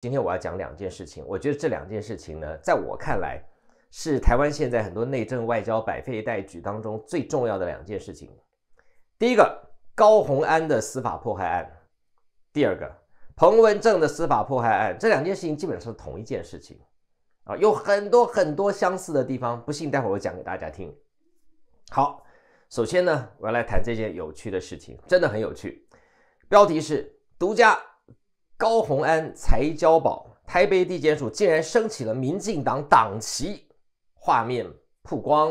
今天我要讲两件事情，我觉得这两件事情呢，在我看来是台湾现在很多内政外交百废待举当中最重要的两件事情。第一个高洪安的司法迫害案，第二个彭文正的司法迫害案，这两件事情基本上是同一件事情啊，有很多很多相似的地方，不信待会儿我讲给大家听。好，首先呢，我要来谈这件有趣的事情，真的很有趣，标题是独家。高鸿安、才交保，台北地检署竟然升起了民进党党旗，画面曝光。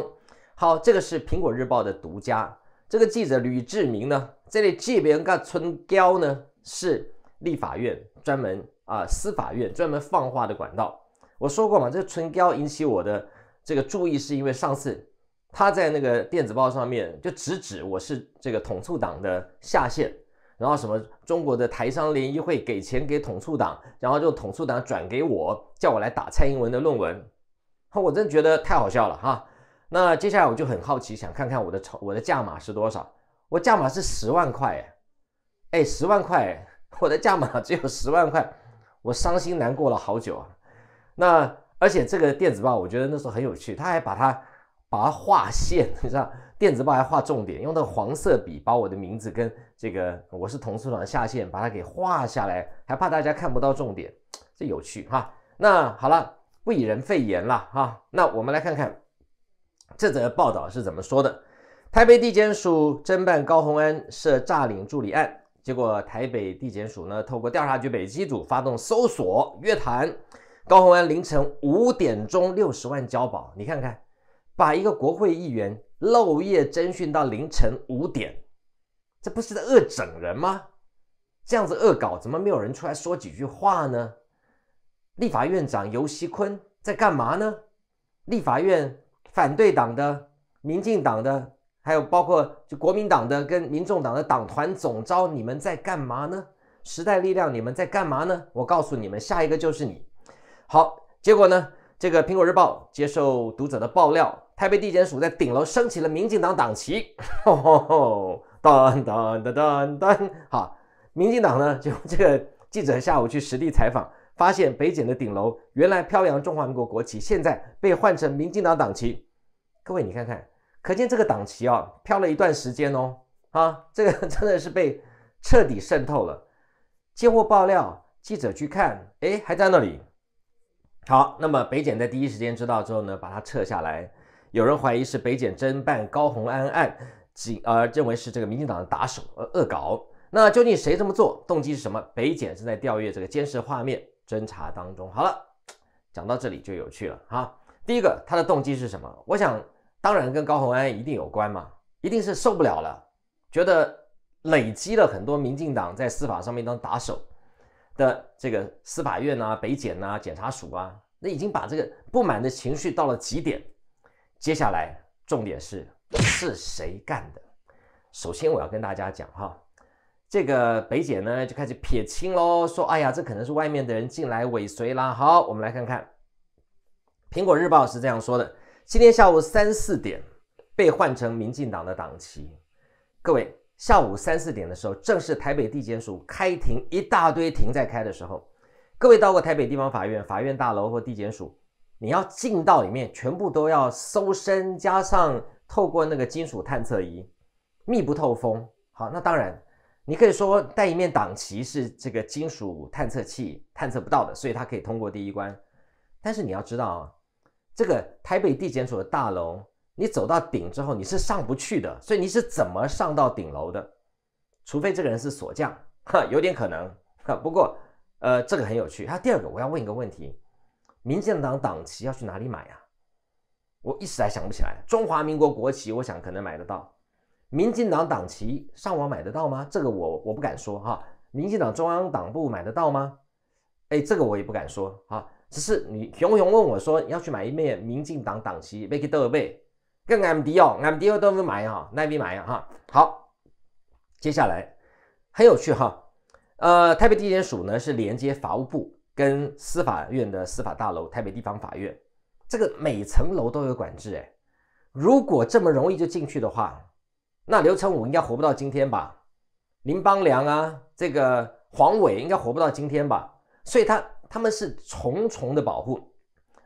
好，这个是苹果日报的独家。这个记者吕志明呢，在借别人干村雕呢，是立法院专门啊，司法院专门放话的管道。我说过嘛，这个村雕引起我的这个注意，是因为上次他在那个电子报上面就直指我是这个统促党的下线。然后什么中国的台商联谊会给钱给统促党，然后就统促党转给我，叫我来打蔡英文的论文，我真觉得太好笑了哈。那接下来我就很好奇，想看看我的筹我的价码是多少。我价码是十万块，哎，十万块，我的价码只有十万块，我伤心难过了好久啊。那而且这个电子报我觉得那时候很有趣，他还把它把它划线，你知道。电子报还画重点，用那个黄色笔把我的名字跟这个我是同事的下线，把它给画下来，还怕大家看不到重点，这有趣哈。那好了，不以人废言了哈。那我们来看看这则报道是怎么说的：台北地检署侦办高鸿安涉诈领助理案，结果台北地检署呢，透过调查局北基组发动搜索约谈，高鸿安凌晨五点钟六十万交保。你看看，把一个国会议员。漏夜侦讯到凌晨五点，这不是在恶整人吗？这样子恶搞，怎么没有人出来说几句话呢？立法院长尤熙坤在干嘛呢？立法院反对党的、民进党的，还有包括就国民党的跟民众党的党团总召，你们在干嘛呢？时代力量，你们在干嘛呢？我告诉你们，下一个就是你。好，结果呢？这个《苹果日报》接受读者的爆料。台北地检署在顶楼升起了民进党党旗，当当当当当，好，民进党呢？就这个记者下午去实地采访，发现北检的顶楼原来飘扬中华民国国旗，现在被换成民进党党旗。各位你看看，可见这个党旗啊，飘了一段时间哦，啊，这个真的是被彻底渗透了。接获爆料，记者去看，哎，还在那里。好，那么北检在第一时间知道之后呢，把它撤下来。有人怀疑是北检侦办高洪安案，警而认为是这个民进党的打手而恶搞。那究竟谁这么做，动机是什么？北检正在调阅这个监视画面，侦查当中。好了，讲到这里就有趣了哈。第一个，他的动机是什么？我想，当然跟高洪安一定有关嘛，一定是受不了了，觉得累积了很多民进党在司法上面当打手的这个司法院呐、北检呐、检察署啊，那已经把这个不满的情绪到了极点。接下来重点是是谁干的？首先我要跟大家讲哈，这个北姐呢就开始撇清喽，说哎呀，这可能是外面的人进来尾随啦。好，我们来看看《苹果日报》是这样说的：今天下午三四点被换成民进党的党旗。各位下午三四点的时候，正是台北地检署开庭一大堆庭在开的时候。各位到过台北地方法院、法院大楼或地检署？你要进到里面，全部都要搜身，加上透过那个金属探测仪，密不透风。好，那当然，你可以说带一面党旗是这个金属探测器探测不到的，所以它可以通过第一关。但是你要知道啊，这个台北地检署的大楼，你走到顶之后你是上不去的，所以你是怎么上到顶楼的？除非这个人是锁匠，哈，有点可能。哈，不过，呃，这个很有趣。啊，第二个我要问一个问题。民进党党旗要去哪里买呀？我一时还想不起来。中华民国国旗，我想可能买得到。民进党党旗上网买得到吗？这个我我不敢说哈。民进党中央党部买得到吗？哎，这个我也不敢说哈。只是你熊熊问我说要去买一面民进党党旗，要去多少倍？跟俺爹哦，俺爹都去买哈，那边买哈。好，接下来很有趣哈。呃，台北地检署呢是连接法务部。跟司法院的司法大楼、台北地方法院，这个每层楼都有管制。哎，如果这么容易就进去的话，那刘成武应该活不到今天吧？林邦良啊，这个黄伟应该活不到今天吧？所以，他他们是重重的保护。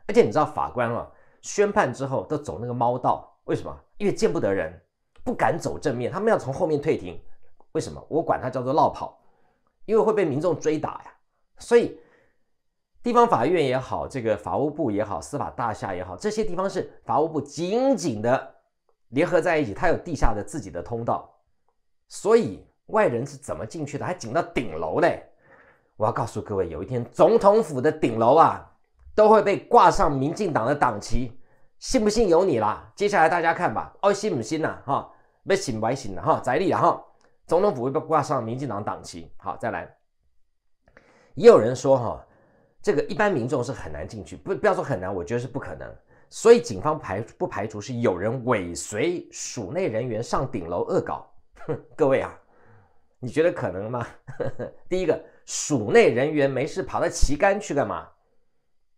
而且你知道法官啊，宣判之后都走那个猫道，为什么？因为见不得人，不敢走正面，他们要从后面退庭。为什么？我管他叫做绕跑，因为会被民众追打呀。所以。地方法院也好，这个法务部也好，司法大厦也好，这些地方是法务部紧紧的联合在一起，它有地下的自己的通道，所以外人是怎么进去的？还紧到顶楼嘞！我要告诉各位，有一天总统府的顶楼啊，都会被挂上民进党的党旗，信不信由你啦。接下来大家看吧，哦，信不信呐？哈，不信白信的哈，在立了哈，总统府会被挂上民进党党旗。好，再来。也有人说哈。这个一般民众是很难进去，不不要说很难，我觉得是不可能。所以警方排不排除是有人尾随署内人员上顶楼恶搞？哼，各位啊，你觉得可能吗？第一个，署内人员没事跑到旗杆去干嘛？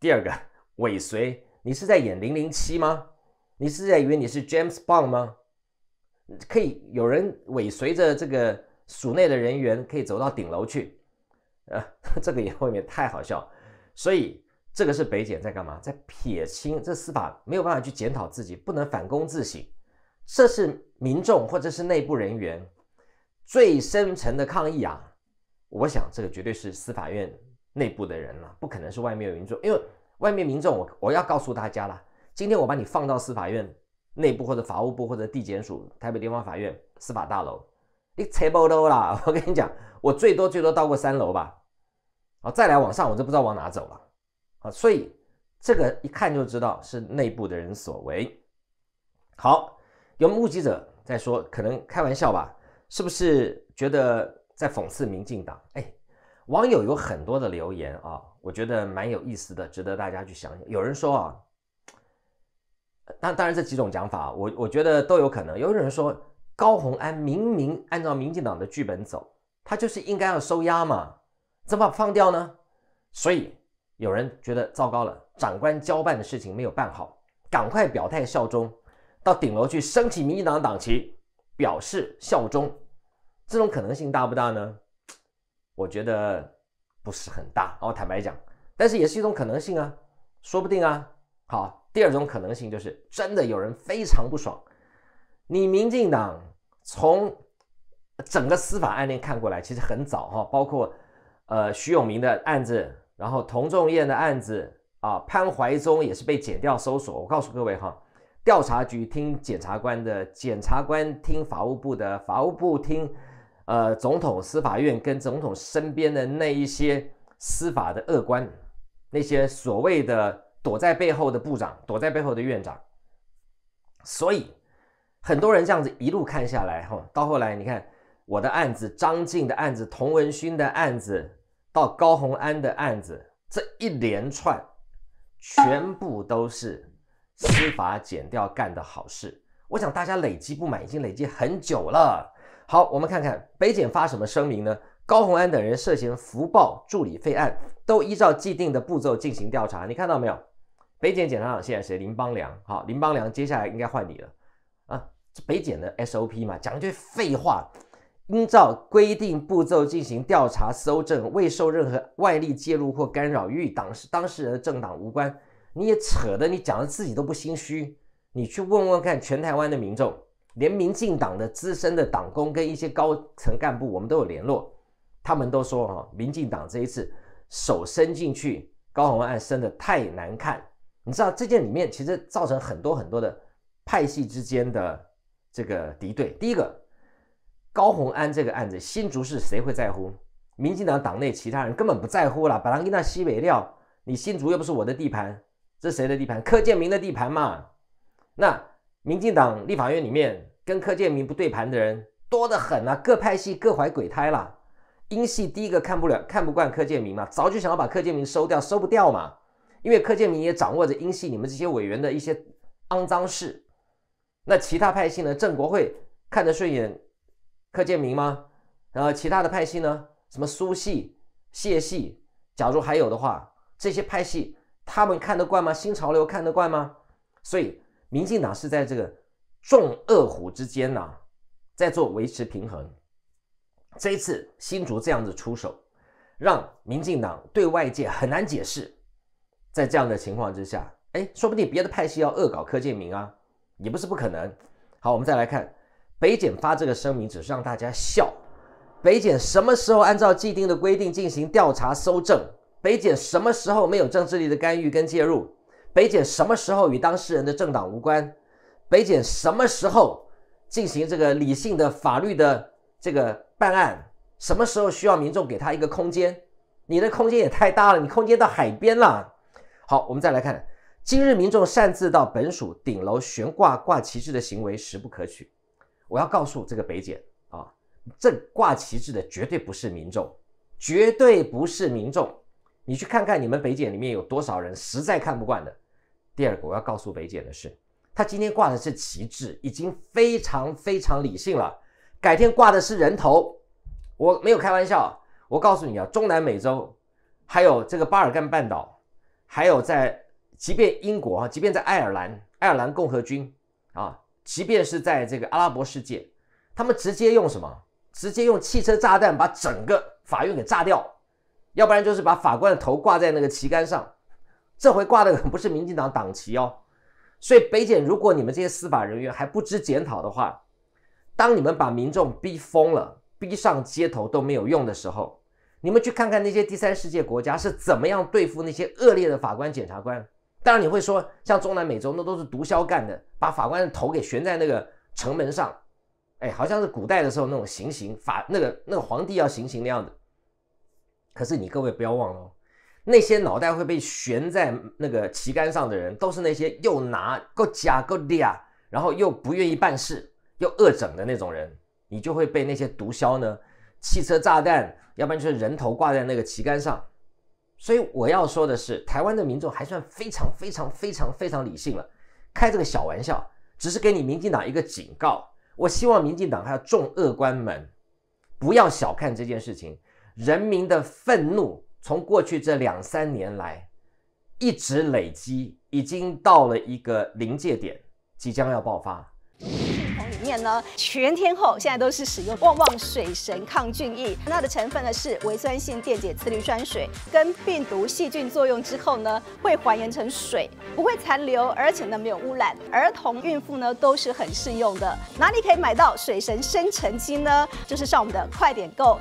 第二个，尾随，你是在演零零七吗？你是在以为你是 James Bond 吗？可以，有人尾随着这个署内的人员可以走到顶楼去？呃，这个也未免太好笑。所以，这个是北检在干嘛？在撇清，这司法没有办法去检讨自己，不能反躬自省。这是民众或者是内部人员最深层的抗议啊！我想，这个绝对是司法院内部的人了，不可能是外面民众。因为外面民众，我我要告诉大家了，今天我把你放到司法院内部，或者法务部，或者地检署、台北地方法院、司法大楼，你踩不到啦！我跟你讲，我最多最多到过三楼吧。哦，再来往上，我就不知道往哪走了，啊，所以这个一看就知道是内部的人所为。好，有目击者在说，可能开玩笑吧，是不是觉得在讽刺民进党？哎，网友有很多的留言啊，我觉得蛮有意思的，值得大家去想想。有人说啊，当当然这几种讲法，我我觉得都有可能。有人说高红安明明按照民进党的剧本走，他就是应该要收押嘛。怎么放掉呢？所以有人觉得糟糕了，长官交办的事情没有办好，赶快表态效忠，到顶楼去升起民进党党旗，表示效忠。这种可能性大不大呢？我觉得不是很大，我坦白讲，但是也是一种可能性啊，说不定啊。好，第二种可能性就是真的有人非常不爽，你民进党从整个司法案件看过来，其实很早哈，包括。呃，徐永明的案子，然后童仲彦的案子啊，潘怀宗也是被剪掉搜索。我告诉各位哈，调查局听检察官的，检察官听法务部的，法务部听呃总统司法院跟总统身边的那一些司法的恶官，那些所谓的躲在背后的部长，躲在背后的院长。所以很多人这样子一路看下来哈，到后来你看。我的案子、张晋的案子、童文勋的案子，到高洪安的案子，这一连串全部都是司法减掉干的好事。我想大家累积不满已经累积很久了。好，我们看看北检发什么声明呢？高洪安等人涉嫌福报助理费案，都依照既定的步骤进行调查。你看到没有？北检检察长现在谁？林邦良。好，林邦良接下来应该换你了。啊，这北检的 SOP 嘛，讲一句废话。依照规定步骤进行调查搜证，未受任何外力介入或干扰，与当事当事人的政党无关。你也扯的，你讲的自己都不心虚。你去问问看，全台湾的民众，连民进党的资深的党工跟一些高层干部，我们都有联络，他们都说哈，民进党这一次手伸进去，高红案伸得太难看。你知道这件里面其实造成很多很多的派系之间的这个敌对。第一个。高鸿安这个案子，新竹市谁会在乎？民进党党内其他人根本不在乎了。把他给那西北料，你新竹又不是我的地盘，这谁的地盘？柯建明的地盘嘛。那民进党立法院里面跟柯建明不对盘的人多得很啊，各派系各怀鬼胎啦。英系第一个看不了、看不惯柯建明嘛，早就想要把柯建明收掉，收不掉嘛，因为柯建明也掌握着英系你们这些委员的一些肮脏事。那其他派系呢？郑国会看得顺眼。柯建明吗？然后其他的派系呢？什么苏系、谢系，假如还有的话，这些派系他们看得惯吗？新潮流看得惯吗？所以民进党是在这个众恶虎之间呢，在做维持平衡。这一次新竹这样子出手，让民进党对外界很难解释。在这样的情况之下，哎，说不定别的派系要恶搞柯建明啊，也不是不可能。好，我们再来看。北检发这个声明只是让大家笑。北检什么时候按照既定的规定进行调查、搜证？北检什么时候没有政治力的干预跟介入？北检什么时候与当事人的政党无关？北检什么时候进行这个理性的法律的这个办案？什么时候需要民众给他一个空间？你的空间也太大了，你空间到海边了。好，我们再来看，今日民众擅自到本署顶楼悬挂挂旗帜的行为实不可取。我要告诉这个北检啊，这挂旗帜的绝对不是民众，绝对不是民众。你去看看你们北检里面有多少人实在看不惯的。第二个，我要告诉北检的是，他今天挂的是旗帜，已经非常非常理性了。改天挂的是人头，我没有开玩笑。我告诉你啊，中南美洲，还有这个巴尔干半岛，还有在，即便英国啊，即便在爱尔兰，爱尔兰共和军啊。即便是在这个阿拉伯世界，他们直接用什么？直接用汽车炸弹把整个法院给炸掉，要不然就是把法官的头挂在那个旗杆上。这回挂的可不是民进党党旗哦。所以北检，如果你们这些司法人员还不知检讨的话，当你们把民众逼疯了、逼上街头都没有用的时候，你们去看看那些第三世界国家是怎么样对付那些恶劣的法官、检察官。当然你会说，像中南美洲那都是毒枭干的，把法官的头给悬在那个城门上，哎，好像是古代的时候那种行刑，法那个那个皇帝要行刑那样的。可是你各位不要忘了，那些脑袋会被悬在那个旗杆上的人，都是那些又拿够假够嗲，然后又不愿意办事又恶整的那种人，你就会被那些毒枭呢，汽车炸弹，要不然就是人头挂在那个旗杆上。所以我要说的是，台湾的民众还算非常非常非常非常理性了，开这个小玩笑，只是给你民进党一个警告。我希望民进党还要众恶关门，不要小看这件事情，人民的愤怒从过去这两三年来一直累积，已经到了一个临界点，即将要爆发。里面呢，全天候现在都是使用旺旺水神抗菌液，它的成分呢是维酸性电解次氯酸水，跟病毒细菌作用之后呢，会还原成水，不会残留，而且呢没有污染，儿童、孕妇呢都是很适用的。哪里可以买到水神生成机呢？就是上我们的快点购。